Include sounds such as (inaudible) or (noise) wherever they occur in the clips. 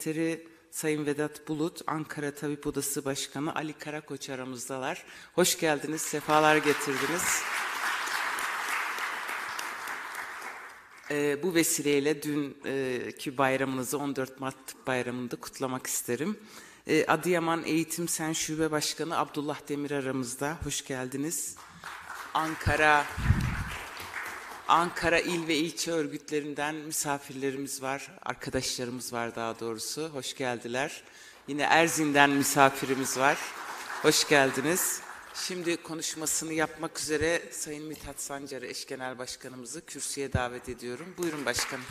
Sekreteri Sayın Vedat Bulut, Ankara Tabip Odası Başkanı Ali Karakoç aramızdalar. Hoş geldiniz, sefalar getirdiniz. Ee, bu vesileyle dünkü e, bayramınızı 14 Mart Tıp Bayramı'nda kutlamak isterim. Ee, Adıyaman Eğitim Sen Şube Başkanı Abdullah Demir aramızda. Hoş geldiniz. Ankara Ankara il ve ilçe örgütlerinden misafirlerimiz var, arkadaşlarımız var daha doğrusu. Hoş geldiler. Yine Erzin'den misafirimiz var. Hoş geldiniz. Şimdi konuşmasını yapmak üzere Sayın Mithat Sancar'ı eş genel başkanımızı kürsüye davet ediyorum. Buyurun başkanım.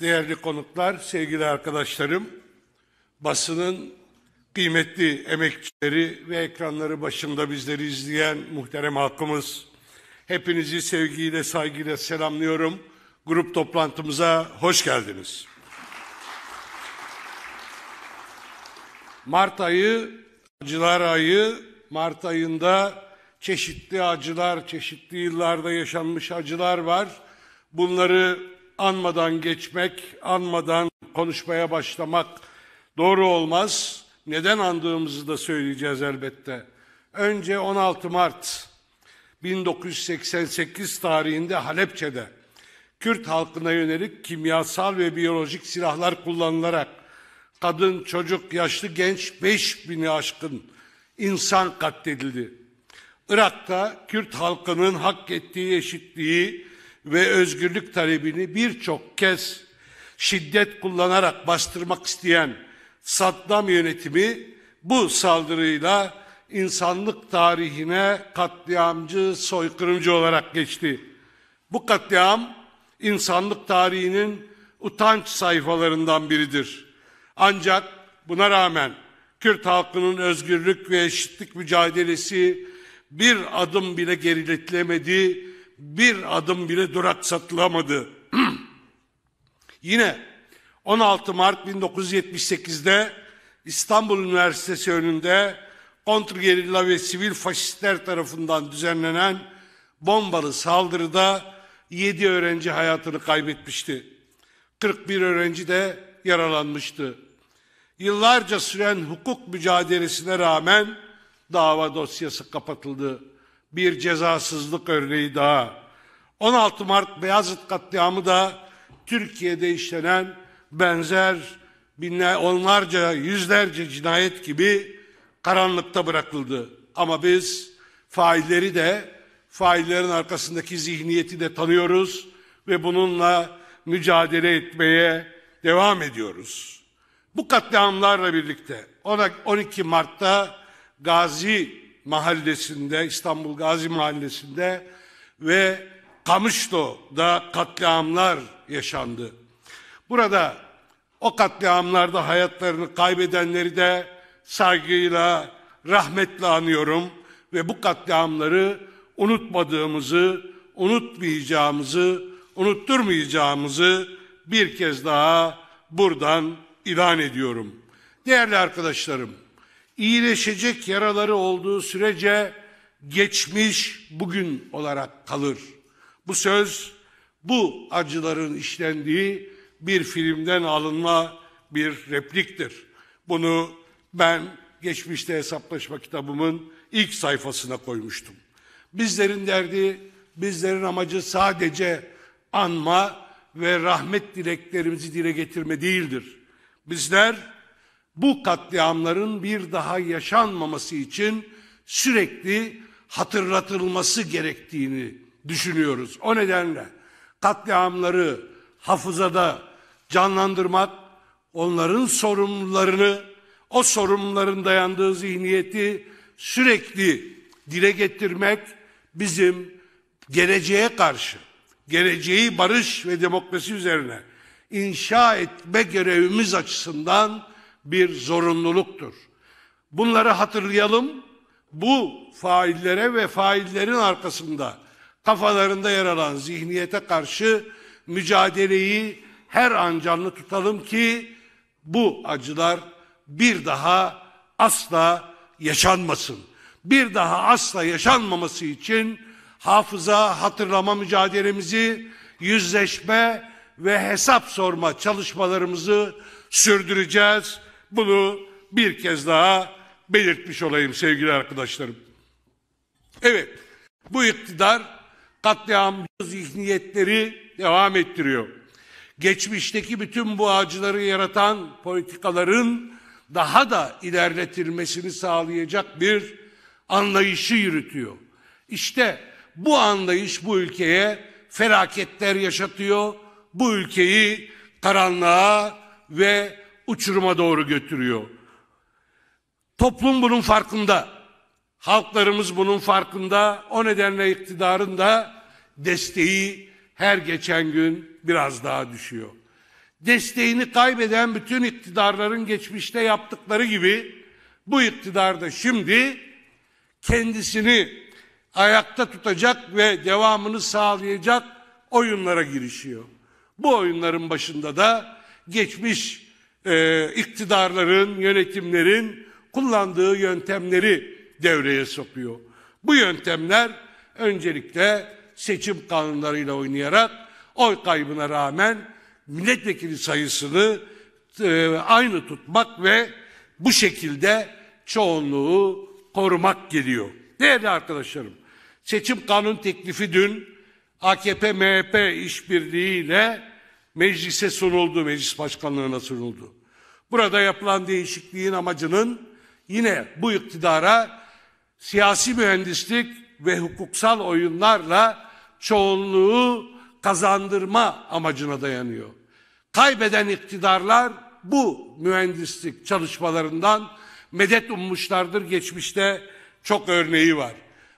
Değerli konuklar, sevgili arkadaşlarım, basının kıymetli emekçileri ve ekranları başında bizleri izleyen muhterem halkımız. Hepinizi sevgiyle, saygıyla selamlıyorum. Grup toplantımıza hoş geldiniz. Mart ayı, acılar ayı, Mart ayında çeşitli acılar, çeşitli yıllarda yaşanmış acılar var. Bunları anmadan geçmek, anmadan konuşmaya başlamak Doğru olmaz. Neden andığımızı da söyleyeceğiz elbette. Önce 16 Mart 1988 tarihinde Halepçe'de Kürt halkına yönelik kimyasal ve biyolojik silahlar kullanılarak kadın, çocuk, yaşlı, genç 5 5000'i aşkın insan katledildi. Irak'ta Kürt halkının hak ettiği eşitliği ve özgürlük talebini birçok kez şiddet kullanarak bastırmak isteyen Saddam yönetimi bu saldırıyla insanlık tarihine katliamcı, soykırımcı olarak geçti. Bu katliam insanlık tarihinin utanç sayfalarından biridir. Ancak buna rağmen Kürt halkının özgürlük ve eşitlik mücadelesi bir adım bile geriletlemedi, bir adım bile duraksatılamadı. (clears throat) Yine 16 Mart 1978'de İstanbul Üniversitesi önünde kontrgerilla ve sivil faşistler tarafından düzenlenen bombalı saldırıda 7 öğrenci hayatını kaybetmişti. 41 öğrenci de yaralanmıştı. Yıllarca süren hukuk mücadelesine rağmen dava dosyası kapatıldı. Bir cezasızlık örneği daha. 16 Mart Beyazıt katliamı da Türkiye'de işlenen benzer binler, onlarca, yüzlerce cinayet gibi karanlıkta bırakıldı. Ama biz failleri de, faillerin arkasındaki zihniyeti de tanıyoruz ve bununla mücadele etmeye devam ediyoruz. Bu katliamlarla birlikte 12 Mart'ta Gazi Mahallesi'nde, İstanbul Gazi Mahallesi'nde ve Kamışlo'da katliamlar yaşandı. Burada o katliamlarda hayatlarını kaybedenleri de saygıyla, rahmetle anıyorum ve bu katliamları unutmadığımızı, unutmayacağımızı, unutturmayacağımızı bir kez daha buradan ilan ediyorum. Değerli arkadaşlarım, iyileşecek yaraları olduğu sürece geçmiş bugün olarak kalır. Bu söz bu acıların işlendiği bir filmden alınma bir repliktir. Bunu ben geçmişte hesaplaşma kitabımın ilk sayfasına koymuştum. Bizlerin derdi, bizlerin amacı sadece anma ve rahmet dileklerimizi dile getirme değildir. Bizler bu katliamların bir daha yaşanmaması için sürekli hatırlatılması gerektiğini düşünüyoruz. O nedenle katliamları hafızada canlandırmak, onların sorumlularını, o sorumluların dayandığı zihniyeti sürekli dile getirmek bizim geleceğe karşı, geleceği barış ve demokrasi üzerine inşa etme görevimiz açısından bir zorunluluktur. Bunları hatırlayalım. Bu faillere ve faillerin arkasında kafalarında yer alan zihniyete karşı mücadeleyi her an canlı tutalım ki bu acılar bir daha asla yaşanmasın. Bir daha asla yaşanmaması için hafıza, hatırlama mücadelemizi, yüzleşme ve hesap sorma çalışmalarımızı sürdüreceğiz. Bunu bir kez daha belirtmiş olayım sevgili arkadaşlarım. Evet, bu iktidar katliamcı zihniyetleri devam ettiriyor geçmişteki bütün bu acıları yaratan politikaların daha da ilerletilmesini sağlayacak bir anlayışı yürütüyor. İşte bu anlayış bu ülkeye felaketler yaşatıyor, bu ülkeyi karanlığa ve uçuruma doğru götürüyor. Toplum bunun farkında. Halklarımız bunun farkında. O nedenle iktidarın da desteği her geçen gün biraz daha düşüyor. Desteğini kaybeden bütün iktidarların geçmişte yaptıkları gibi bu iktidar da şimdi kendisini ayakta tutacak ve devamını sağlayacak oyunlara girişiyor. Bu oyunların başında da geçmiş e, iktidarların, yönetimlerin kullandığı yöntemleri devreye sokuyor. Bu yöntemler öncelikle seçim kanunlarıyla oynayarak oy kaybına rağmen milletvekili sayısını e, aynı tutmak ve bu şekilde çoğunluğu korumak geliyor. Değerli arkadaşlarım, seçim kanun teklifi dün AKP-MHP işbirliğiyle meclise sunuldu, meclis başkanlığına sunuldu. Burada yapılan değişikliğin amacının yine bu iktidara siyasi mühendislik ve hukuksal oyunlarla çoğunluğu kazandırma amacına dayanıyor. Kaybeden iktidarlar bu mühendislik çalışmalarından medet ummuşlardır. Geçmişte çok örneği var.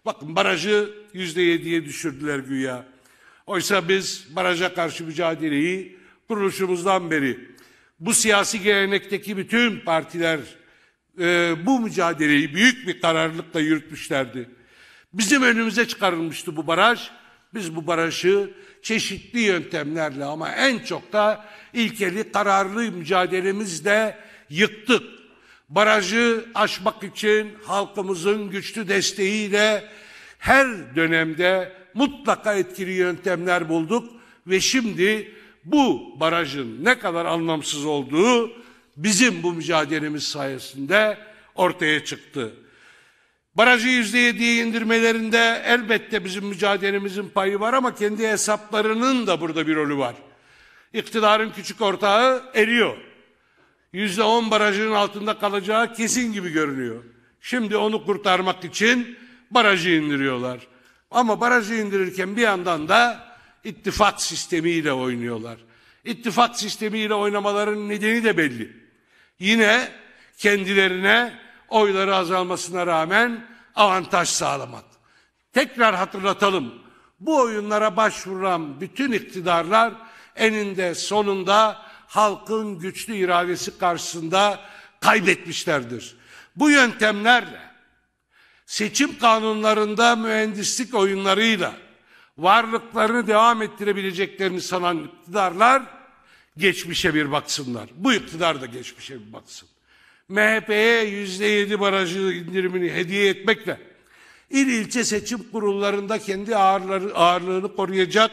Bakın barajı yüzde yediye düşürdüler güya. Oysa biz baraja karşı mücadeleyi kuruluşumuzdan beri bu siyasi gelenekteki bütün partiler e, bu mücadeleyi büyük bir kararlılıkla yürütmüşlerdi. Bizim önümüze çıkarılmıştı bu baraj. Biz bu barışı çeşitli yöntemlerle ama en çok da ilkeli kararlı mücadelemizle yıktık. Barajı aşmak için halkımızın güçlü desteğiyle her dönemde mutlaka etkili yöntemler bulduk ve şimdi bu barajın ne kadar anlamsız olduğu bizim bu mücadelemiz sayesinde ortaya çıktı. Barajı yüzde yediye indirmelerinde elbette bizim mücadelemizin payı var ama kendi hesaplarının da burada bir rolü var. İktidarın küçük ortağı eriyor. Yüzde on barajının altında kalacağı kesin gibi görünüyor. Şimdi onu kurtarmak için barajı indiriyorlar. Ama barajı indirirken bir yandan da ittifak sistemiyle oynuyorlar. İttifak sistemiyle oynamaların nedeni de belli. Yine kendilerine oyları azalmasına rağmen avantaj sağlamadı. Tekrar hatırlatalım. Bu oyunlara başvuran bütün iktidarlar eninde sonunda halkın güçlü iradesi karşısında kaybetmişlerdir. Bu yöntemlerle seçim kanunlarında mühendislik oyunlarıyla varlıklarını devam ettirebileceklerini sanan iktidarlar geçmişe bir baksınlar. Bu iktidar da geçmişe bir baksın. MHP'ye yüzde yedi barajı indirimini hediye etmekle il ilçe seçim kurullarında kendi ağırları, ağırlığını koruyacak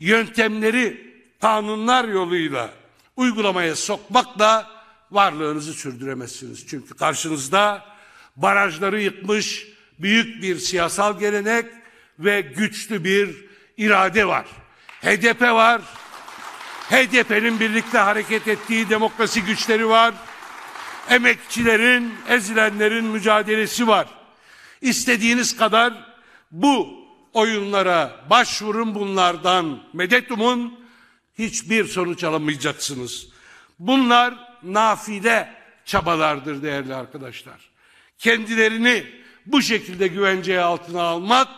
yöntemleri kanunlar yoluyla uygulamaya sokmakla varlığınızı sürdüremezsiniz. Çünkü karşınızda barajları yıkmış büyük bir siyasal gelenek ve güçlü bir irade var. HDP var. HDP'nin birlikte hareket ettiği demokrasi güçleri var emekçilerin, ezilenlerin mücadelesi var. İstediğiniz kadar bu oyunlara başvurun bunlardan medet umun hiçbir sonuç alamayacaksınız. Bunlar nafile çabalardır değerli arkadaşlar. Kendilerini bu şekilde güvenceye altına almak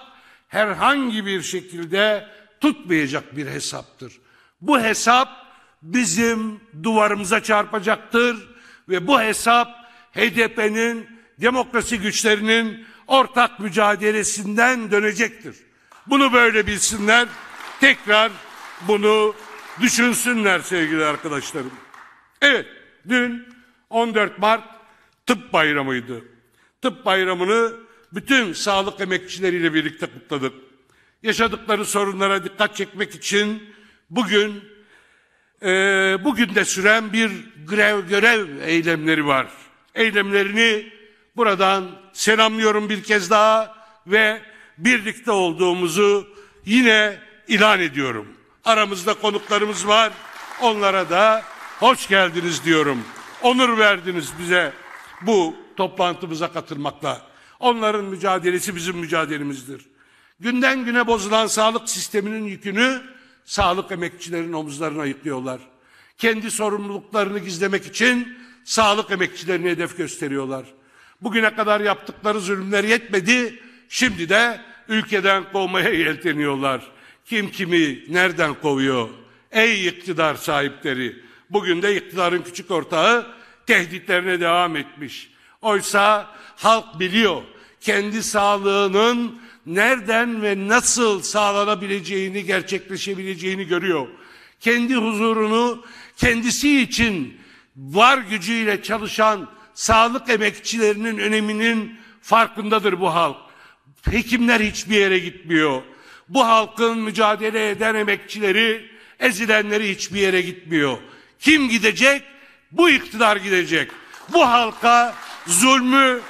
herhangi bir şekilde tutmayacak bir hesaptır. Bu hesap bizim duvarımıza çarpacaktır ve bu hesap HDP'nin, demokrasi güçlerinin ortak mücadelesinden dönecektir. Bunu böyle bilsinler, tekrar bunu düşünsünler sevgili arkadaşlarım. Evet, dün 14 Mart Tıp Bayramı'ydı. Tıp Bayramı'nı bütün sağlık emekçileriyle birlikte kutladık. Yaşadıkları sorunlara dikkat çekmek için bugün e, bugün de süren bir grev görev eylemleri var. Eylemlerini buradan selamlıyorum bir kez daha ve birlikte olduğumuzu yine ilan ediyorum. Aramızda konuklarımız var. Onlara da hoş geldiniz diyorum. Onur verdiniz bize bu toplantımıza katılmakla. Onların mücadelesi bizim mücadelemizdir. Günden güne bozulan sağlık sisteminin yükünü sağlık emekçilerin omuzlarına yıkıyorlar. Kendi sorumluluklarını gizlemek için sağlık emekçilerini hedef gösteriyorlar. Bugüne kadar yaptıkları zulümler yetmedi, şimdi de ülkeden kovmaya yelteniyorlar. Kim kimi nereden kovuyor? Ey iktidar sahipleri! Bugün de iktidarın küçük ortağı tehditlerine devam etmiş. Oysa halk biliyor kendi sağlığının nereden ve nasıl sağlanabileceğini, gerçekleşebileceğini görüyor. Kendi huzurunu kendisi için var gücüyle çalışan sağlık emekçilerinin öneminin farkındadır bu halk. Hekimler hiçbir yere gitmiyor. Bu halkın mücadele eden emekçileri, ezilenleri hiçbir yere gitmiyor. Kim gidecek? Bu iktidar gidecek. Bu halka zulmü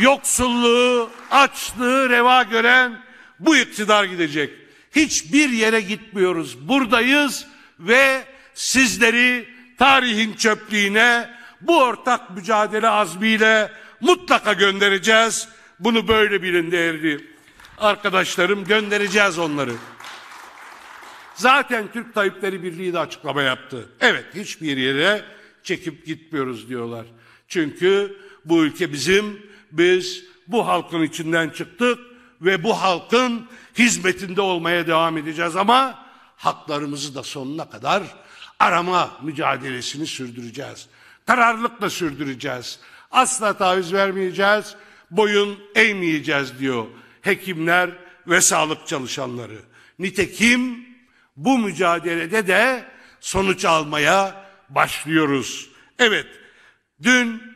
yoksulluğu, açlığı reva gören bu iktidar gidecek. Hiçbir yere gitmiyoruz. Buradayız ve sizleri tarihin çöplüğüne bu ortak mücadele azmiyle mutlaka göndereceğiz. Bunu böyle bilin değerli arkadaşlarım göndereceğiz onları. Zaten Türk Tayyipleri Birliği de açıklama yaptı. Evet hiçbir yere çekip gitmiyoruz diyorlar. Çünkü bu ülke bizim biz bu halkın içinden çıktık ve bu halkın hizmetinde olmaya devam edeceğiz ama haklarımızı da sonuna kadar arama mücadelesini sürdüreceğiz. Kararlılıkla sürdüreceğiz. Asla taviz vermeyeceğiz, boyun eğmeyeceğiz diyor hekimler ve sağlık çalışanları. Nitekim bu mücadelede de sonuç almaya başlıyoruz. Evet, dün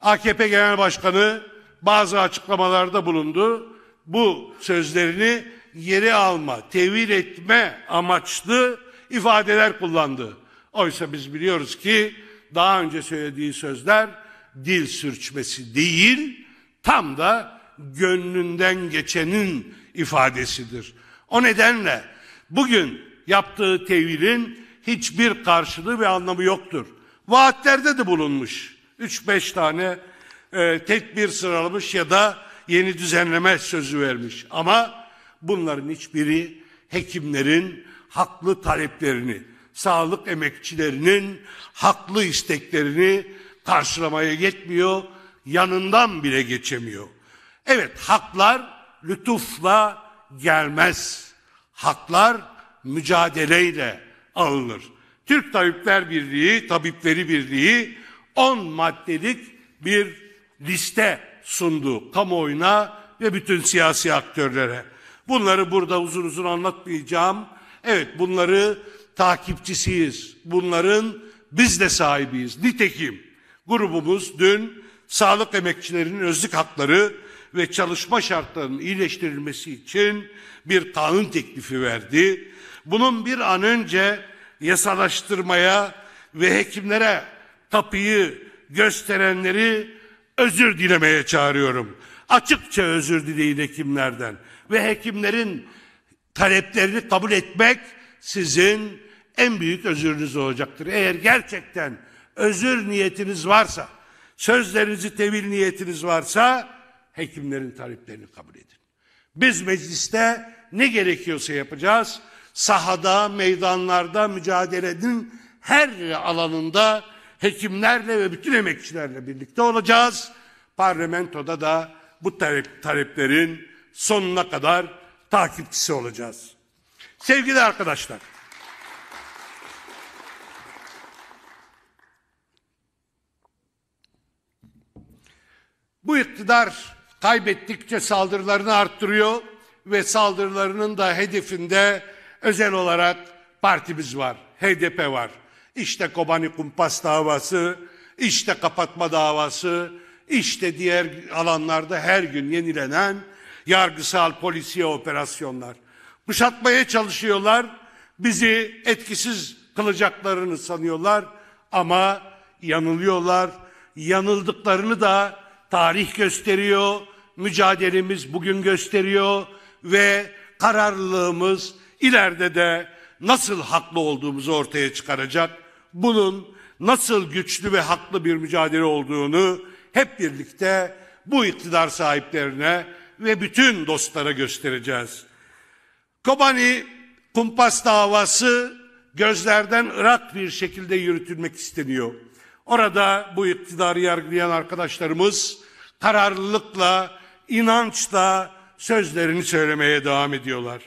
AKP Genel Başkanı bazı açıklamalarda bulundu. Bu sözlerini yeri alma, tevil etme amaçlı ifadeler kullandı. Oysa biz biliyoruz ki daha önce söylediği sözler dil sürçmesi değil, tam da gönlünden geçenin ifadesidir. O nedenle bugün yaptığı tevilin hiçbir karşılığı ve anlamı yoktur. Vaatlerde de bulunmuş. 3-5 tane e, tedbir sıralamış ya da yeni düzenleme sözü vermiş. Ama bunların hiçbiri hekimlerin haklı taleplerini, sağlık emekçilerinin haklı isteklerini karşılamaya yetmiyor, yanından bile geçemiyor. Evet, haklar lütufla gelmez. Haklar mücadeleyle alınır. Türk Tabipler Birliği, Tabipleri Birliği 10 maddelik bir liste sundu kamuoyuna ve bütün siyasi aktörlere. Bunları burada uzun uzun anlatmayacağım. Evet bunları takipçisiyiz. Bunların biz de sahibiyiz. Nitekim grubumuz dün sağlık emekçilerinin özlük hakları ve çalışma şartlarının iyileştirilmesi için bir kanun teklifi verdi. Bunun bir an önce yasalaştırmaya ve hekimlere kapıyı gösterenleri özür dilemeye çağırıyorum. Açıkça özür dileyin hekimlerden ve hekimlerin taleplerini kabul etmek sizin en büyük özürünüz olacaktır. Eğer gerçekten özür niyetiniz varsa, sözlerinizi tevil niyetiniz varsa hekimlerin taleplerini kabul edin. Biz mecliste ne gerekiyorsa yapacağız. Sahada, meydanlarda, mücadelenin her alanında hekimlerle ve bütün emekçilerle birlikte olacağız. Parlamentoda da bu talep, taleplerin sonuna kadar takipçisi olacağız. Sevgili arkadaşlar, bu iktidar kaybettikçe saldırılarını arttırıyor ve saldırılarının da hedefinde özel olarak partimiz var, HDP var. İşte Kobani kumpas davası, işte kapatma davası, işte diğer alanlarda her gün yenilenen yargısal polisiye operasyonlar. Kuşatmaya çalışıyorlar, bizi etkisiz kılacaklarını sanıyorlar ama yanılıyorlar. Yanıldıklarını da tarih gösteriyor, mücadelemiz bugün gösteriyor ve kararlılığımız ileride de nasıl haklı olduğumuzu ortaya çıkaracak bunun nasıl güçlü ve haklı bir mücadele olduğunu hep birlikte bu iktidar sahiplerine ve bütün dostlara göstereceğiz. Kobani kumpas davası gözlerden ırak bir şekilde yürütülmek isteniyor. Orada bu iktidarı yargılayan arkadaşlarımız kararlılıkla, inançla sözlerini söylemeye devam ediyorlar.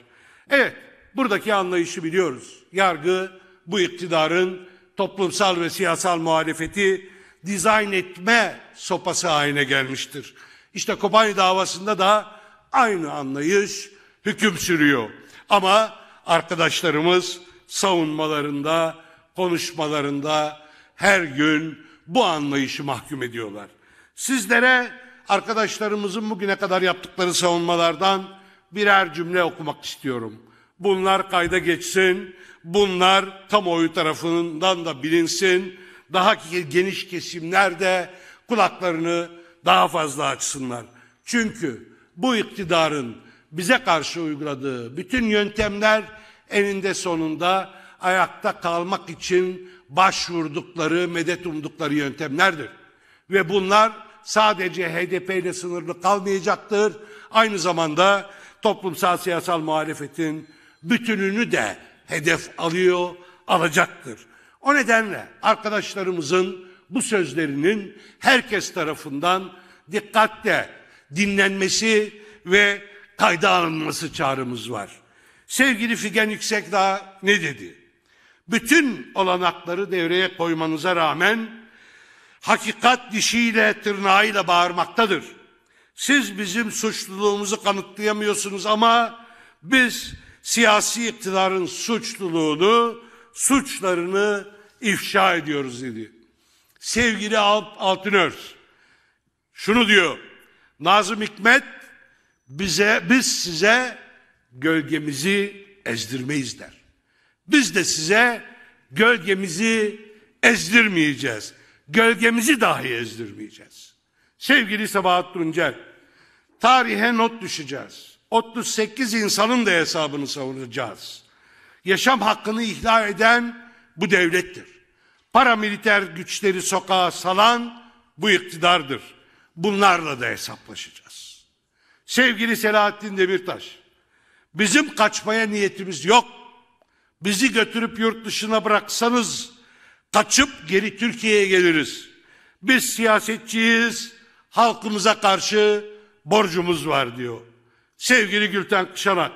Evet, buradaki anlayışı biliyoruz. Yargı bu iktidarın toplumsal ve siyasal muhalefeti dizayn etme sopası haline gelmiştir. İşte Kobani davasında da aynı anlayış hüküm sürüyor. Ama arkadaşlarımız savunmalarında, konuşmalarında her gün bu anlayışı mahkum ediyorlar. Sizlere arkadaşlarımızın bugüne kadar yaptıkları savunmalardan birer cümle okumak istiyorum. Bunlar kayda geçsin Bunlar kamuoyu tarafından da bilinsin. Daha geniş kesimler de kulaklarını daha fazla açsınlar. Çünkü bu iktidarın bize karşı uyguladığı bütün yöntemler eninde sonunda ayakta kalmak için başvurdukları, medet umdukları yöntemlerdir. Ve bunlar sadece HDP ile sınırlı kalmayacaktır. Aynı zamanda toplumsal siyasal muhalefetin bütününü de hedef alıyor, alacaktır. O nedenle arkadaşlarımızın bu sözlerinin herkes tarafından dikkatle dinlenmesi ve kayda alınması çağrımız var. Sevgili Figen Yüksekdağ ne dedi? Bütün olanakları devreye koymanıza rağmen hakikat dişiyle tırnağıyla bağırmaktadır. Siz bizim suçluluğumuzu kanıtlayamıyorsunuz ama biz siyasi iktidarın suçluluğunu, suçlarını ifşa ediyoruz dedi. Sevgili Alp Altınör, şunu diyor, Nazım Hikmet bize, biz size gölgemizi ezdirmeyiz der. Biz de size gölgemizi ezdirmeyeceğiz. Gölgemizi dahi ezdirmeyeceğiz. Sevgili Sabahat Tuncel, tarihe not düşeceğiz. 38 insanın da hesabını savunacağız. Yaşam hakkını ihlal eden bu devlettir. Paramiliter güçleri sokağa salan bu iktidardır. Bunlarla da hesaplaşacağız. Sevgili Selahattin Demirtaş, bizim kaçmaya niyetimiz yok. Bizi götürüp yurt dışına bıraksanız kaçıp geri Türkiye'ye geliriz. Biz siyasetçiyiz, halkımıza karşı borcumuz var diyor. Sevgili Gülten Kışanak,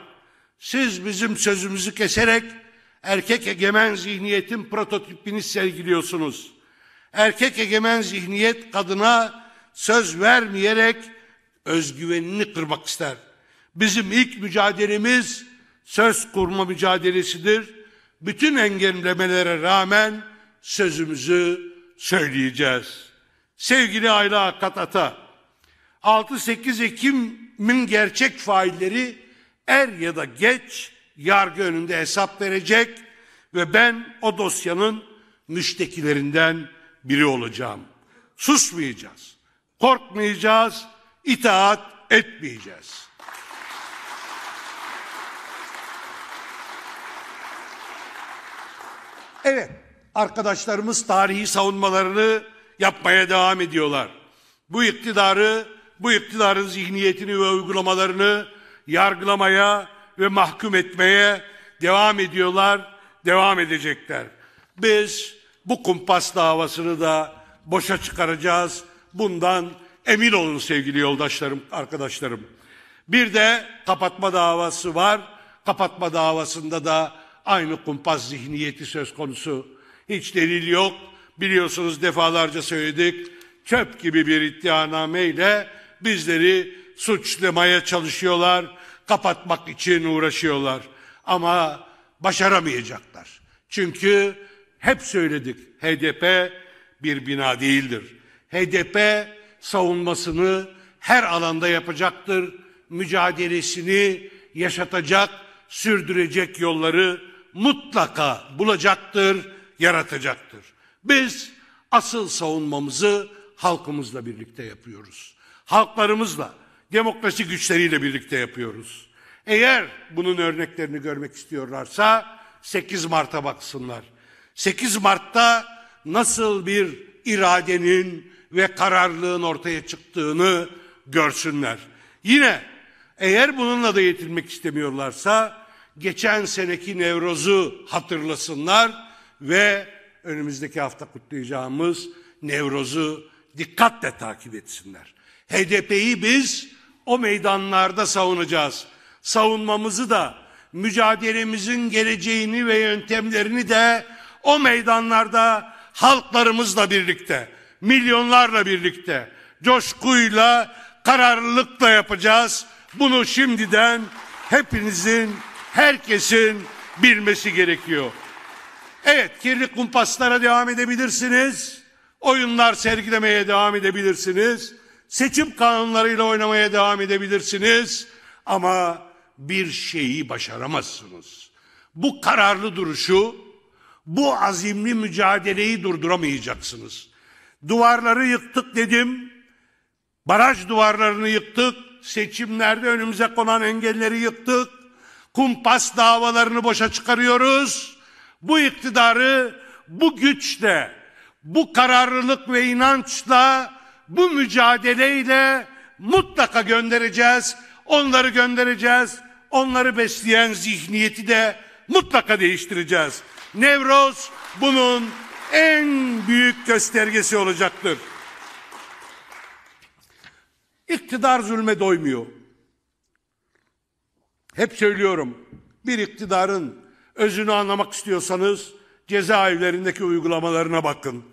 siz bizim sözümüzü keserek erkek egemen zihniyetin prototipini sergiliyorsunuz. Erkek egemen zihniyet kadına söz vermeyerek özgüvenini kırmak ister. Bizim ilk mücadelemiz söz kurma mücadelesidir. Bütün engellemelere rağmen sözümüzü söyleyeceğiz. Sevgili Ayla Katata, 6-8 Ekim'in gerçek failleri er ya da geç yargı önünde hesap verecek ve ben o dosyanın müştekilerinden biri olacağım. Susmayacağız, korkmayacağız, itaat etmeyeceğiz. Evet, arkadaşlarımız tarihi savunmalarını yapmaya devam ediyorlar. Bu iktidarı bu iktidarın zihniyetini ve uygulamalarını yargılamaya ve mahkum etmeye devam ediyorlar, devam edecekler. Biz bu kumpas davasını da boşa çıkaracağız. Bundan emin olun sevgili yoldaşlarım, arkadaşlarım. Bir de kapatma davası var. Kapatma davasında da aynı kumpas zihniyeti söz konusu. Hiç delil yok. Biliyorsunuz defalarca söyledik. Çöp gibi bir iddianameyle bizleri suçlamaya çalışıyorlar, kapatmak için uğraşıyorlar. Ama başaramayacaklar. Çünkü hep söyledik HDP bir bina değildir. HDP savunmasını her alanda yapacaktır. Mücadelesini yaşatacak, sürdürecek yolları mutlaka bulacaktır, yaratacaktır. Biz asıl savunmamızı halkımızla birlikte yapıyoruz halklarımızla, demokrasi güçleriyle birlikte yapıyoruz. Eğer bunun örneklerini görmek istiyorlarsa 8 Mart'a baksınlar. 8 Mart'ta nasıl bir iradenin ve kararlılığın ortaya çıktığını görsünler. Yine eğer bununla da yetinmek istemiyorlarsa geçen seneki Nevroz'u hatırlasınlar ve önümüzdeki hafta kutlayacağımız Nevroz'u dikkatle takip etsinler. HDP'yi biz o meydanlarda savunacağız. Savunmamızı da mücadelemizin geleceğini ve yöntemlerini de o meydanlarda halklarımızla birlikte, milyonlarla birlikte, coşkuyla, kararlılıkla yapacağız. Bunu şimdiden hepinizin, herkesin bilmesi gerekiyor. Evet, kirli kumpaslara devam edebilirsiniz. Oyunlar sergilemeye devam edebilirsiniz. Seçim kanunlarıyla oynamaya devam edebilirsiniz ama bir şeyi başaramazsınız. Bu kararlı duruşu, bu azimli mücadeleyi durduramayacaksınız. Duvarları yıktık dedim. Baraj duvarlarını yıktık. Seçimlerde önümüze konan engelleri yıktık. Kumpas davalarını boşa çıkarıyoruz. Bu iktidarı bu güçle, bu kararlılık ve inançla bu mücadeleyle mutlaka göndereceğiz. Onları göndereceğiz. Onları besleyen zihniyeti de mutlaka değiştireceğiz. Nevroz bunun en büyük göstergesi olacaktır. İktidar zulme doymuyor. Hep söylüyorum. Bir iktidarın özünü anlamak istiyorsanız cezaevlerindeki uygulamalarına bakın.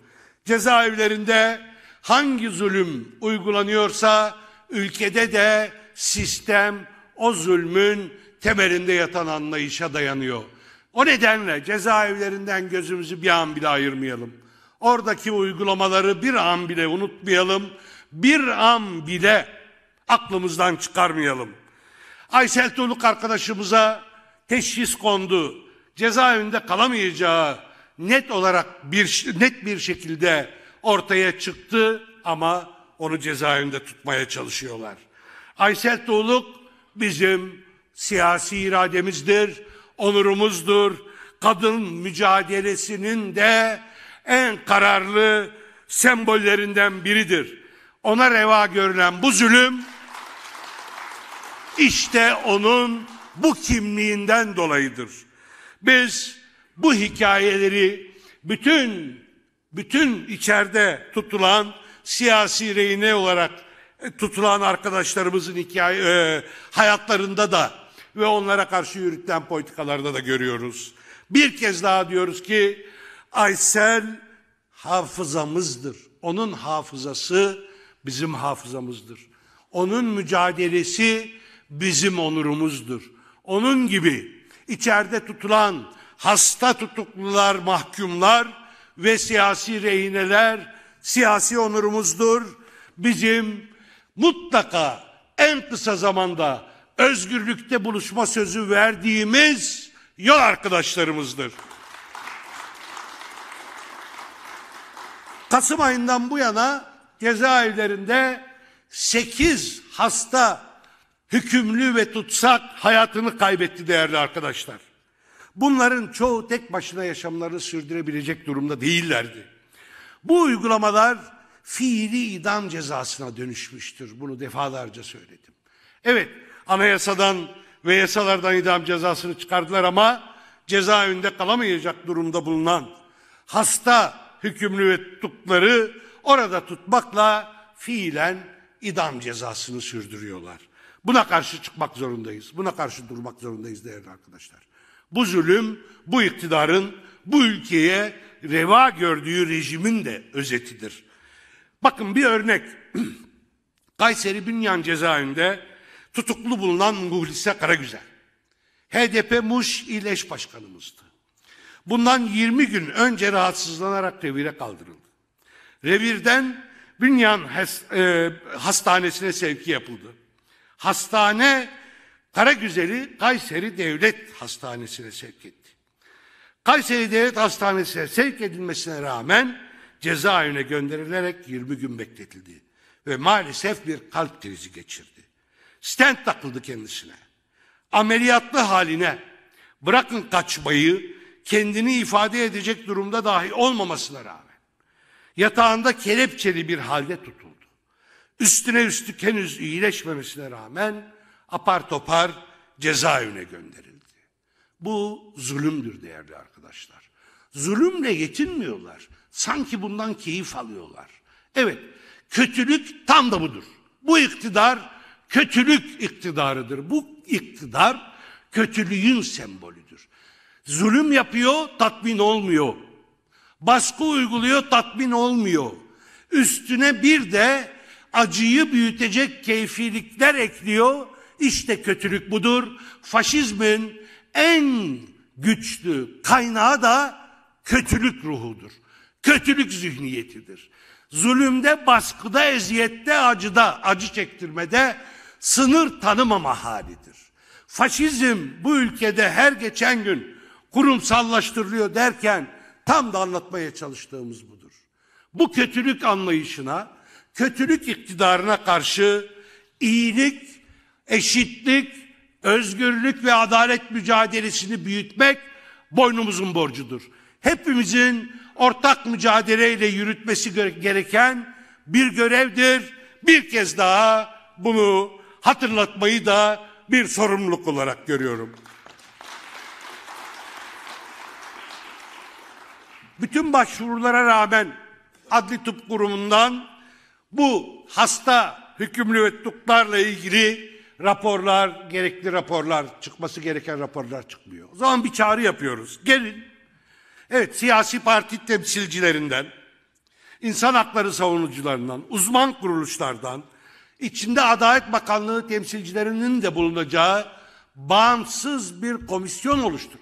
Cezaevlerinde hangi zulüm uygulanıyorsa ülkede de sistem o zulmün temelinde yatan anlayışa dayanıyor. O nedenle cezaevlerinden gözümüzü bir an bile ayırmayalım. Oradaki uygulamaları bir an bile unutmayalım. Bir an bile aklımızdan çıkarmayalım. Aysel Tuluk arkadaşımıza teşhis kondu. Cezaevinde kalamayacağı net olarak bir net bir şekilde ortaya çıktı ama onu cezaevinde tutmaya çalışıyorlar. Aysel Doğuluk bizim siyasi irademizdir, onurumuzdur. Kadın mücadelesinin de en kararlı sembollerinden biridir. Ona reva görülen bu zulüm işte onun bu kimliğinden dolayıdır. Biz bu hikayeleri bütün bütün içeride tutulan siyasi reyne olarak e, tutulan arkadaşlarımızın hikaye, e, hayatlarında da ve onlara karşı yürütülen politikalarda da görüyoruz. Bir kez daha diyoruz ki Aysel hafızamızdır. Onun hafızası bizim hafızamızdır. Onun mücadelesi bizim onurumuzdur. Onun gibi içeride tutulan hasta tutuklular, mahkumlar ve siyasi rehineler siyasi onurumuzdur. Bizim mutlaka en kısa zamanda özgürlükte buluşma sözü verdiğimiz yol arkadaşlarımızdır. Kasım ayından bu yana cezaevlerinde 8 hasta hükümlü ve tutsak hayatını kaybetti değerli arkadaşlar. Bunların çoğu tek başına yaşamlarını sürdürebilecek durumda değillerdi. Bu uygulamalar fiili idam cezasına dönüşmüştür. Bunu defalarca söyledim. Evet, anayasadan ve yasalardan idam cezasını çıkardılar ama cezaevinde kalamayacak durumda bulunan hasta hükümlü ve tutukları orada tutmakla fiilen idam cezasını sürdürüyorlar. Buna karşı çıkmak zorundayız. Buna karşı durmak zorundayız değerli arkadaşlar. Bu zulüm bu iktidarın bu ülkeye reva gördüğü rejimin de özetidir. Bakın bir örnek. (clears throat) Kayseri Bünyan cezaevinde tutuklu bulunan Muhlise Karagüzel. HDP Muş İl Eş Başkanımızdı. Bundan 20 gün önce rahatsızlanarak revire kaldırıldı. Revirden Bünyan e, Hastanesi'ne sevki yapıldı. Hastane Karagüzel'i Kayseri Devlet Hastanesi'ne sevk etti. Kayseri Devlet Hastanesi'ne sevk edilmesine rağmen cezaevine gönderilerek 20 gün bekletildi ve maalesef bir kalp krizi geçirdi. Stent takıldı kendisine. Ameliyatlı haline bırakın kaçmayı kendini ifade edecek durumda dahi olmamasına rağmen yatağında kelepçeli bir halde tutuldu. Üstüne üstü henüz iyileşmemesine rağmen apar topar cezaevine gönderildi. Bu zulümdür değerli arkadaşlar. Zulümle yetinmiyorlar. Sanki bundan keyif alıyorlar. Evet, kötülük tam da budur. Bu iktidar kötülük iktidarıdır. Bu iktidar kötülüğün sembolüdür. Zulüm yapıyor, tatmin olmuyor. Baskı uyguluyor, tatmin olmuyor. Üstüne bir de acıyı büyütecek keyfilikler ekliyor. İşte kötülük budur. Faşizmin en güçlü kaynağı da kötülük ruhudur. Kötülük zihniyetidir. Zulümde, baskıda, eziyette, acıda, acı çektirmede sınır tanımama halidir. Faşizm bu ülkede her geçen gün kurumsallaştırılıyor derken tam da anlatmaya çalıştığımız budur. Bu kötülük anlayışına, kötülük iktidarına karşı iyilik eşitlik, özgürlük ve adalet mücadelesini büyütmek boynumuzun borcudur. Hepimizin ortak mücadeleyle yürütmesi gereken bir görevdir. Bir kez daha bunu hatırlatmayı da bir sorumluluk olarak görüyorum. Bütün başvurulara rağmen Adli Tıp Kurumu'ndan bu hasta hükümlülüklerle ilgili raporlar, gerekli raporlar, çıkması gereken raporlar çıkmıyor. O zaman bir çağrı yapıyoruz. Gelin. Evet, siyasi parti temsilcilerinden, insan hakları savunucularından, uzman kuruluşlardan, içinde Adalet Bakanlığı temsilcilerinin de bulunacağı bağımsız bir komisyon oluşturun.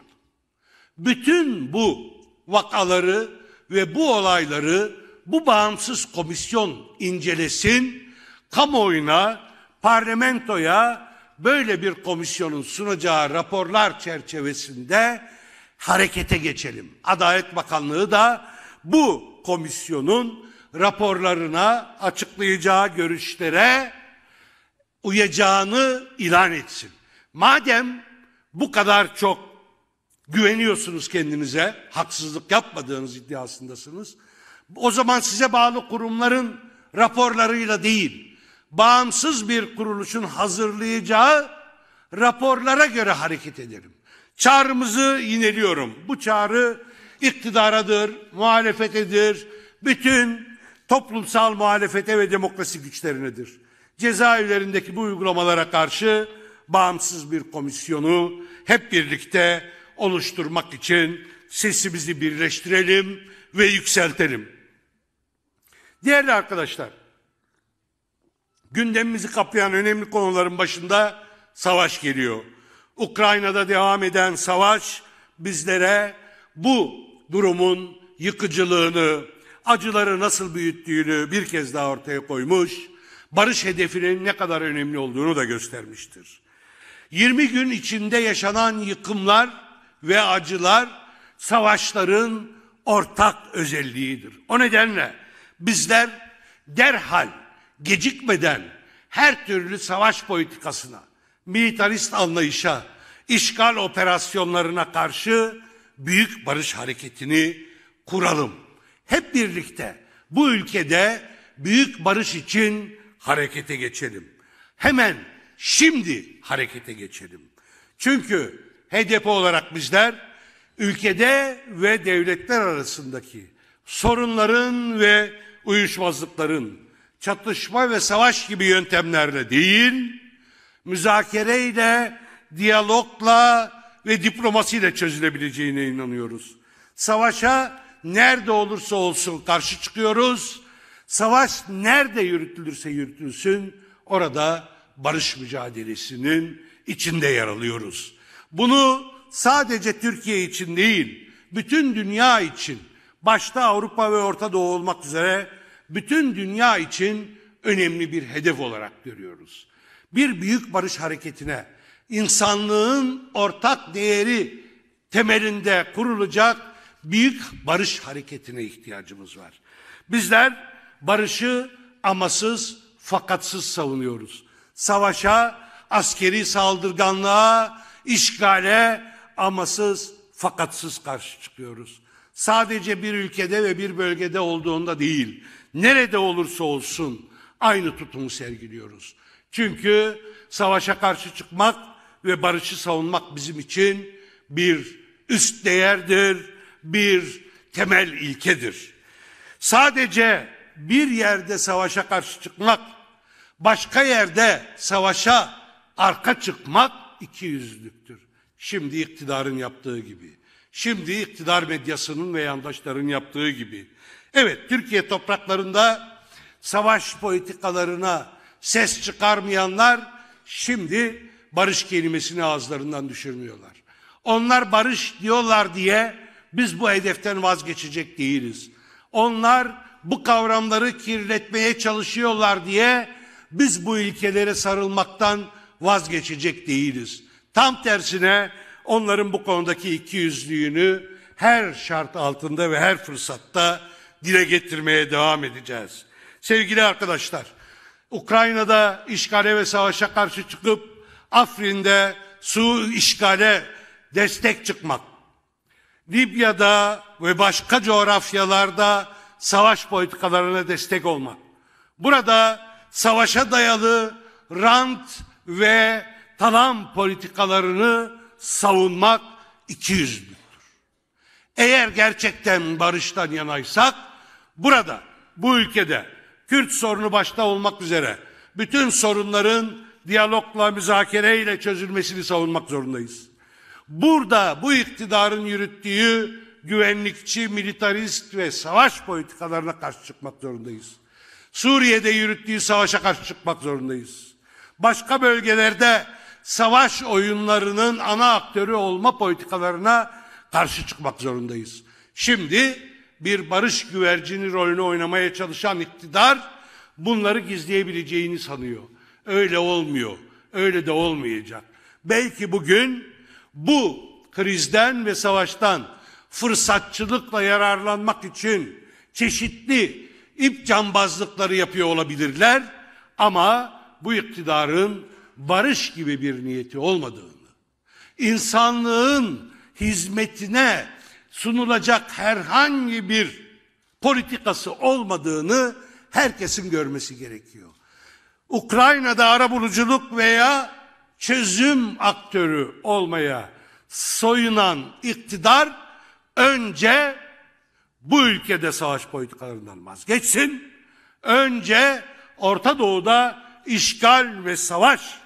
Bütün bu vakaları ve bu olayları bu bağımsız komisyon incelesin, kamuoyuna parlamentoya böyle bir komisyonun sunacağı raporlar çerçevesinde harekete geçelim. Adalet Bakanlığı da bu komisyonun raporlarına, açıklayacağı görüşlere uyacağını ilan etsin. Madem bu kadar çok güveniyorsunuz kendinize, haksızlık yapmadığınız iddiasındasınız. O zaman size bağlı kurumların raporlarıyla değil, bağımsız bir kuruluşun hazırlayacağı raporlara göre hareket edelim. Çağrımızı yineliyorum. Bu çağrı iktidaradır, muhalefetedir, bütün toplumsal muhalefete ve demokrasi güçlerinedir. Cezaevlerindeki bu uygulamalara karşı bağımsız bir komisyonu hep birlikte oluşturmak için sesimizi birleştirelim ve yükseltelim. Değerli arkadaşlar, Gündemimizi kaplayan önemli konuların başında savaş geliyor. Ukrayna'da devam eden savaş bizlere bu durumun yıkıcılığını, acıları nasıl büyüttüğünü bir kez daha ortaya koymuş, barış hedefinin ne kadar önemli olduğunu da göstermiştir. 20 gün içinde yaşanan yıkımlar ve acılar savaşların ortak özelliğidir. O nedenle bizler derhal gecikmeden her türlü savaş politikasına, militarist anlayışa, işgal operasyonlarına karşı büyük barış hareketini kuralım. Hep birlikte bu ülkede büyük barış için harekete geçelim. Hemen şimdi harekete geçelim. Çünkü HDP olarak bizler ülkede ve devletler arasındaki sorunların ve uyuşmazlıkların çatışma ve savaş gibi yöntemlerle değil, müzakereyle, diyalogla ve diplomasiyle çözülebileceğine inanıyoruz. Savaşa nerede olursa olsun karşı çıkıyoruz. Savaş nerede yürütülürse yürütülsün orada barış mücadelesinin içinde yer alıyoruz. Bunu sadece Türkiye için değil, bütün dünya için, başta Avrupa ve Orta Doğu olmak üzere bütün dünya için önemli bir hedef olarak görüyoruz. Bir büyük barış hareketine insanlığın ortak değeri temelinde kurulacak büyük barış hareketine ihtiyacımız var. Bizler barışı amasız, fakatsız savunuyoruz. Savaşa, askeri saldırganlığa, işgale amasız, fakatsız karşı çıkıyoruz. Sadece bir ülkede ve bir bölgede olduğunda değil nerede olursa olsun aynı tutumu sergiliyoruz. Çünkü savaşa karşı çıkmak ve barışı savunmak bizim için bir üst değerdir, bir temel ilkedir. Sadece bir yerde savaşa karşı çıkmak, başka yerde savaşa arka çıkmak iki yüzlüktür. Şimdi iktidarın yaptığı gibi. Şimdi iktidar medyasının ve yandaşların yaptığı gibi. Evet, Türkiye topraklarında savaş politikalarına ses çıkarmayanlar şimdi barış kelimesini ağızlarından düşürmüyorlar. Onlar barış diyorlar diye biz bu hedeften vazgeçecek değiliz. Onlar bu kavramları kirletmeye çalışıyorlar diye biz bu ilkelere sarılmaktan vazgeçecek değiliz. Tam tersine onların bu konudaki ikiyüzlüğünü her şart altında ve her fırsatta dile getirmeye devam edeceğiz. Sevgili arkadaşlar, Ukrayna'da işgale ve savaşa karşı çıkıp Afrin'de su işgale destek çıkmak, Libya'da ve başka coğrafyalarda savaş politikalarına destek olmak. Burada savaşa dayalı rant ve talan politikalarını savunmak iki ikiyüzlüktür. Eğer gerçekten barıştan yanaysak Burada, bu ülkede Kürt sorunu başta olmak üzere bütün sorunların diyalogla, müzakereyle çözülmesini savunmak zorundayız. Burada bu iktidarın yürüttüğü güvenlikçi, militarist ve savaş politikalarına karşı çıkmak zorundayız. Suriye'de yürüttüğü savaşa karşı çıkmak zorundayız. Başka bölgelerde savaş oyunlarının ana aktörü olma politikalarına karşı çıkmak zorundayız. Şimdi bir barış güvercini rolünü oynamaya çalışan iktidar bunları gizleyebileceğini sanıyor. Öyle olmuyor. Öyle de olmayacak. Belki bugün bu krizden ve savaştan fırsatçılıkla yararlanmak için çeşitli ip cambazlıkları yapıyor olabilirler ama bu iktidarın barış gibi bir niyeti olmadığını, insanlığın hizmetine sunulacak herhangi bir politikası olmadığını herkesin görmesi gerekiyor. Ukrayna'da arabuluculuk veya çözüm aktörü olmaya soyunan iktidar önce bu ülkede savaş politikalarından vazgeçsin. Önce Orta Doğu'da işgal ve savaş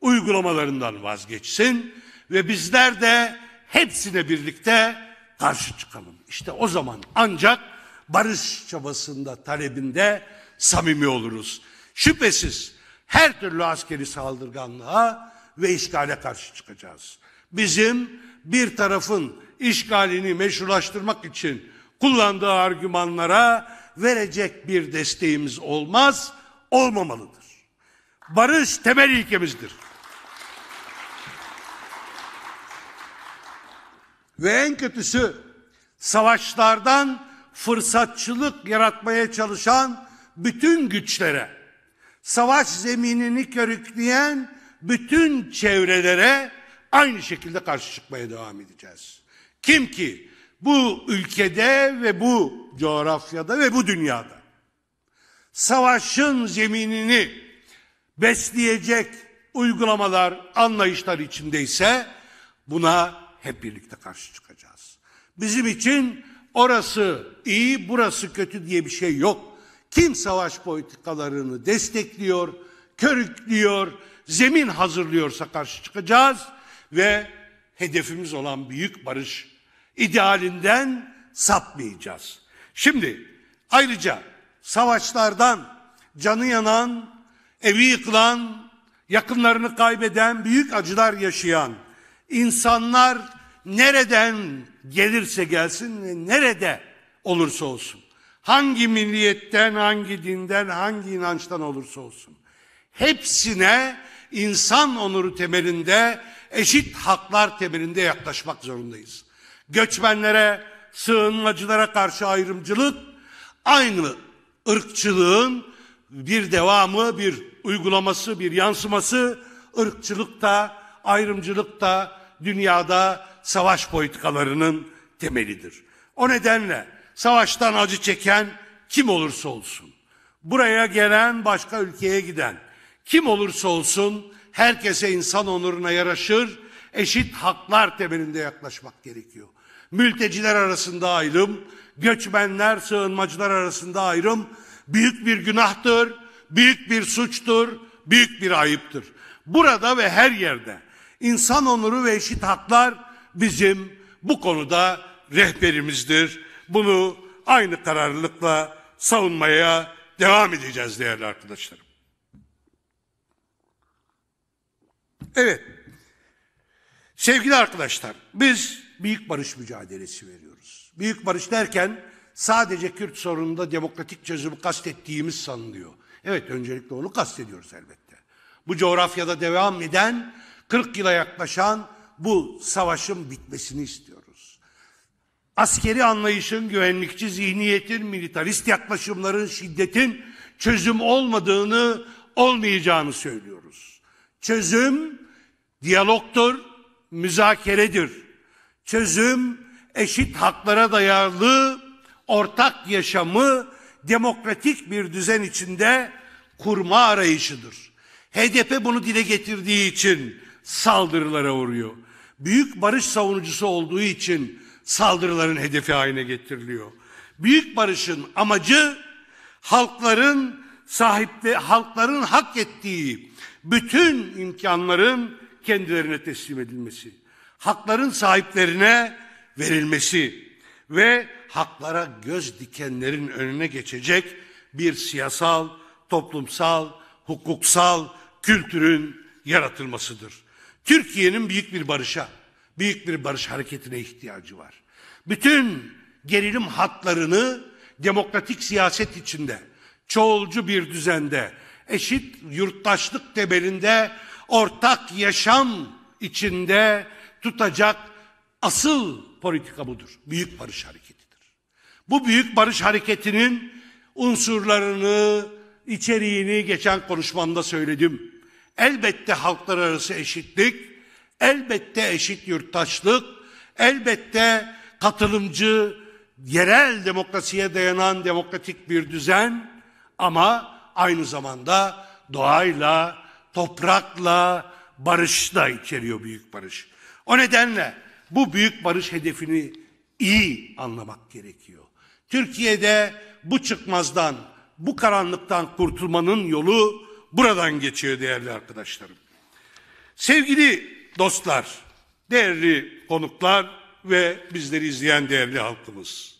uygulamalarından vazgeçsin ve bizler de hepsine birlikte karşı çıkalım. İşte o zaman ancak barış çabasında talebinde samimi oluruz. Şüphesiz her türlü askeri saldırganlığa ve işgale karşı çıkacağız. Bizim bir tarafın işgalini meşrulaştırmak için kullandığı argümanlara verecek bir desteğimiz olmaz, olmamalıdır. Barış temel ilkemizdir. Ve en kötüsü savaşlardan fırsatçılık yaratmaya çalışan bütün güçlere, savaş zeminini körükleyen bütün çevrelere aynı şekilde karşı çıkmaya devam edeceğiz. Kim ki bu ülkede ve bu coğrafyada ve bu dünyada savaşın zeminini besleyecek uygulamalar, anlayışlar içindeyse buna hep birlikte karşı çıkacağız. Bizim için orası iyi, burası kötü diye bir şey yok. Kim savaş politikalarını destekliyor, körüklüyor, zemin hazırlıyorsa karşı çıkacağız ve hedefimiz olan büyük barış idealinden sapmayacağız. Şimdi ayrıca savaşlardan canı yanan, evi yıkılan, yakınlarını kaybeden, büyük acılar yaşayan insanlar nereden gelirse gelsin ve nerede olursa olsun. Hangi milliyetten, hangi dinden, hangi inançtan olursa olsun. Hepsine insan onuru temelinde, eşit haklar temelinde yaklaşmak zorundayız. Göçmenlere, sığınmacılara karşı ayrımcılık aynı ırkçılığın bir devamı, bir uygulaması, bir yansıması ırkçılıkta, ayrımcılıkta dünyada savaş politikalarının temelidir. O nedenle savaştan acı çeken kim olursa olsun, buraya gelen başka ülkeye giden kim olursa olsun herkese insan onuruna yaraşır, eşit haklar temelinde yaklaşmak gerekiyor. Mülteciler arasında ayrım, göçmenler, sığınmacılar arasında ayrım büyük bir günahtır, büyük bir suçtur, büyük bir ayıptır. Burada ve her yerde insan onuru ve eşit haklar bizim bu konuda rehberimizdir. Bunu aynı kararlılıkla savunmaya devam edeceğiz değerli arkadaşlarım. Evet. Sevgili arkadaşlar, biz büyük barış mücadelesi veriyoruz. Büyük barış derken sadece Kürt sorununda demokratik çözümü kastettiğimiz sanılıyor. Evet, öncelikle onu kastediyoruz elbette. Bu coğrafyada devam eden 40 yıla yaklaşan bu savaşın bitmesini istiyoruz. Askeri anlayışın, güvenlikçi zihniyetin, militarist yaklaşımların, şiddetin çözüm olmadığını, olmayacağını söylüyoruz. Çözüm diyalogtur, müzakeredir. Çözüm eşit haklara dayalı ortak yaşamı demokratik bir düzen içinde kurma arayışıdır. HDP bunu dile getirdiği için saldırılara uğruyor büyük barış savunucusu olduğu için saldırıların hedefi haline getiriliyor. Büyük barışın amacı halkların sahipte halkların hak ettiği bütün imkanların kendilerine teslim edilmesi, hakların sahiplerine verilmesi ve haklara göz dikenlerin önüne geçecek bir siyasal, toplumsal, hukuksal kültürün yaratılmasıdır. Türkiye'nin büyük bir barışa, büyük bir barış hareketine ihtiyacı var. Bütün gerilim hatlarını demokratik siyaset içinde, çoğulcu bir düzende, eşit yurttaşlık temelinde, ortak yaşam içinde tutacak asıl politika budur. Büyük barış hareketidir. Bu büyük barış hareketinin unsurlarını, içeriğini geçen konuşmamda söyledim. Elbette halklar arası eşitlik, elbette eşit yurttaşlık, elbette katılımcı, yerel demokrasiye dayanan demokratik bir düzen ama aynı zamanda doğayla, toprakla, barışla içeriyor büyük barış. O nedenle bu büyük barış hedefini iyi anlamak gerekiyor. Türkiye'de bu çıkmazdan, bu karanlıktan kurtulmanın yolu buradan geçiyor değerli arkadaşlarım. Sevgili dostlar, değerli konuklar ve bizleri izleyen değerli halkımız.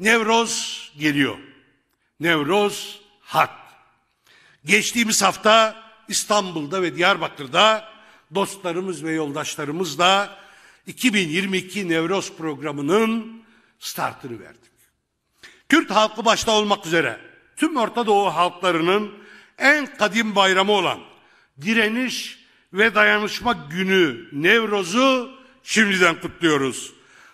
Nevroz geliyor. Nevroz hak. Geçtiğimiz hafta İstanbul'da ve Diyarbakır'da dostlarımız ve yoldaşlarımızla 2022 Nevroz programının startını verdik. Kürt halkı başta olmak üzere tüm Orta Doğu halklarının en kadim bayramı olan direniş ve dayanışma günü Nevroz'u şimdiden kutluyoruz.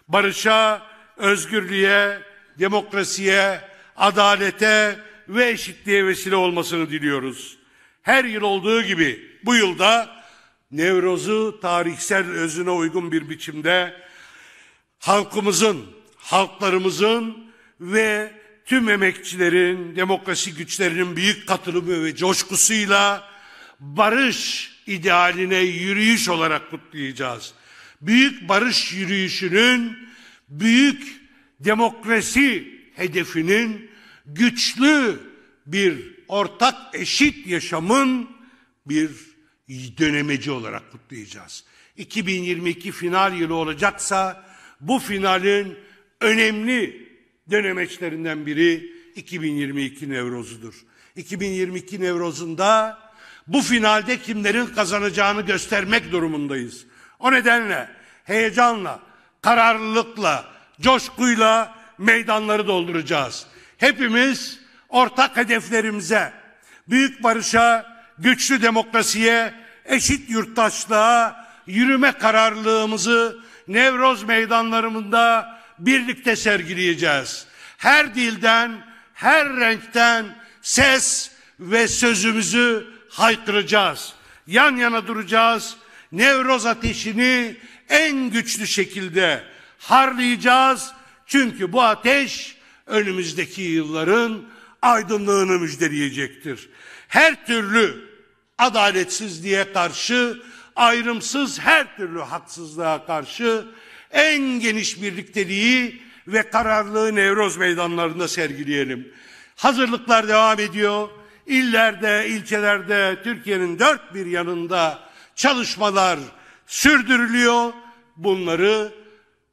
Barışa, özgürlüğe, demokrasiye, adalete ve eşitliğe vesile olmasını diliyoruz. Her yıl olduğu gibi bu yılda Nevroz'u tarihsel özüne uygun bir biçimde halkımızın, halklarımızın ve tüm emekçilerin, demokrasi güçlerinin büyük katılımı ve coşkusuyla barış idealine yürüyüş olarak kutlayacağız. Büyük barış yürüyüşünün, büyük demokrasi hedefinin güçlü bir ortak eşit yaşamın bir dönemeci olarak kutlayacağız. 2022 final yılı olacaksa bu finalin önemli denemeçlerinden biri 2022 Nevrozu'dur. 2022 Nevrozu'nda bu finalde kimlerin kazanacağını göstermek durumundayız. O nedenle heyecanla, kararlılıkla, coşkuyla meydanları dolduracağız. Hepimiz ortak hedeflerimize, büyük barışa, güçlü demokrasiye, eşit yurttaşlığa yürüme kararlılığımızı Nevroz meydanlarında birlikte sergileyeceğiz. Her dilden, her renkten ses ve sözümüzü haykıracağız. Yan yana duracağız. Nevroz ateşini en güçlü şekilde harlayacağız. Çünkü bu ateş önümüzdeki yılların aydınlığını müjdeleyecektir. Her türlü adaletsizliğe karşı, ayrımsız her türlü haksızlığa karşı en geniş birlikteliği ve kararlılığı Nevroz meydanlarında sergileyelim. Hazırlıklar devam ediyor. İllerde, ilçelerde, Türkiye'nin dört bir yanında çalışmalar sürdürülüyor. Bunları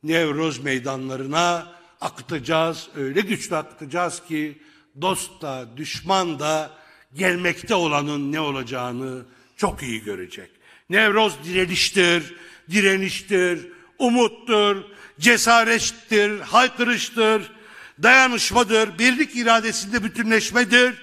Nevroz meydanlarına akıtacağız. Öyle güçlü akıtacağız ki dost da düşman da gelmekte olanın ne olacağını çok iyi görecek. Nevroz direniştir, direniştir, umuttur, cesarettir, haykırıştır, dayanışmadır, birlik iradesinde bütünleşmedir,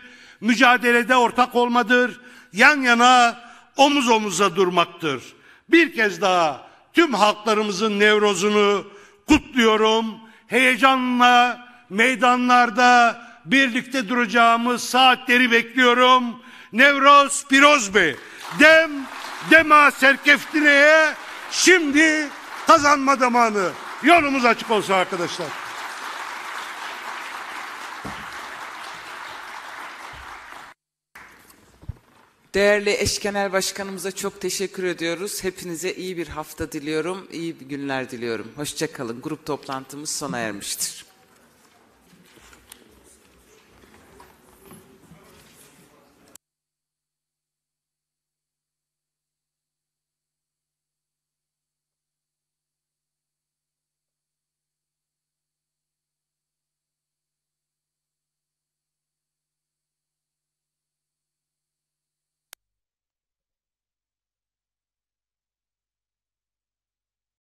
mücadelede ortak olmadır, yan yana omuz omuza durmaktır. Bir kez daha tüm halklarımızın nevrozunu kutluyorum. Heyecanla meydanlarda birlikte duracağımız saatleri bekliyorum. Nevroz Pirozbe, Dem, Dema Serkeftine'ye şimdi kazanma zamanı. Yolumuz açık olsun arkadaşlar. Değerli eş genel başkanımıza çok teşekkür ediyoruz. Hepinize iyi bir hafta diliyorum, iyi bir günler diliyorum. Hoşçakalın. Grup toplantımız sona ermiştir.